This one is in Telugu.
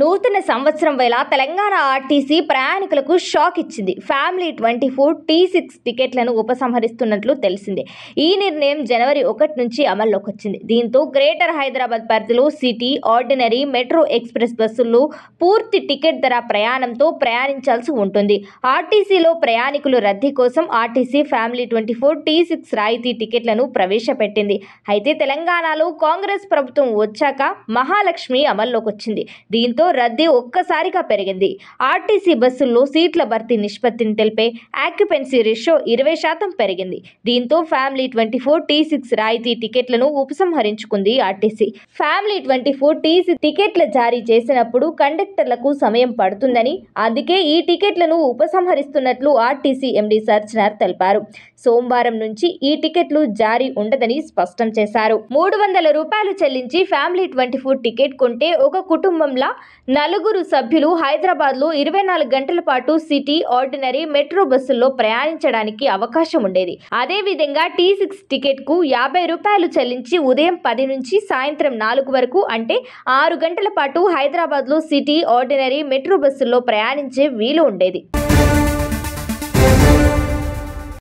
నూతన సంవత్సరం వేళ తెలంగాణ ఆర్టీసీ ప్రయాణికులకు షాక్ ఇచ్చింది family twenty four T six టికెట్లను ఉపసంహరిస్తున్నట్లు తెలిసింది ఈ నిర్ణయం జనవరి ఒకటి నుంచి అమల్లోకి వచ్చింది దీంతో గ్రేటర్ హైదరాబాద్ పరిధిలో సిటీ ఆర్డినరీ మెట్రో ఎక్స్ప్రెస్ బస్సుల్లో పూర్తి టికెట్ ధర ప్రయాణంతో ప్రయాణించాల్సి ఉంటుంది ఆర్టీసీలో ప్రయాణికులు రద్దీ కోసం RTC family twenty four T six రాయితీ టికెట్లను ప్రవేశపెట్టింది అయితే తెలంగాణలో కాంగ్రెస్ ప్రభుత్వం వచ్చాక మహాలక్ష్మి అమల్లోకి వచ్చింది దీంతో దీంతో రద్దీ ఒక్కసారిగా పెరిగింది ఆర్టీసీ బస్సుల్లో సీట్ల భర్తీ నిష్పత్తిని తెలిపే ఆక్యుపెన్సీ రేషియో ఇరవై శాతం పెరిగింది దీంతో family twenty four T six రాయితీ టికెట్లను ఉపసంహరించుకుంది RTC family twenty four T టికెట్ల జారీ చేసినప్పుడు కండక్టర్లకు సమయం పడుతుందని అందుకే ఈ టికెట్లను ఉపసంహరిస్తున్నట్లు ఆర్టీసీ ఎండీ సర్చనార్ తెలిపారు సోమవారం నుంచి ఈ టికెట్లు జారీ ఉండదని స్పష్టం చేశారు మూడు వందల రూపాయలు చెల్లించి ఫ్యామిలీ ట్వంటీ ఫోర్ టికెట్ కొంటే ఒక కుటుంబంలా నలుగురు సభ్యులు హైదరాబాద్లో ఇరవై నాలుగు గంటల పాటు సిటీ ఆర్డినరీ మెట్రో బస్సుల్లో ప్రయాణించడానికి అవకాశం ఉండేది అదేవిధంగా టీ సిక్స్ టికెట్కు యాభై రూపాయలు చెల్లించి ఉదయం పది నుంచి సాయంత్రం నాలుగు వరకు అంటే ఆరు గంటల పాటు హైదరాబాద్లో సిటీ ఆర్డినరీ మెట్రో బస్సుల్లో ప్రయాణించే వీలు ఉండేది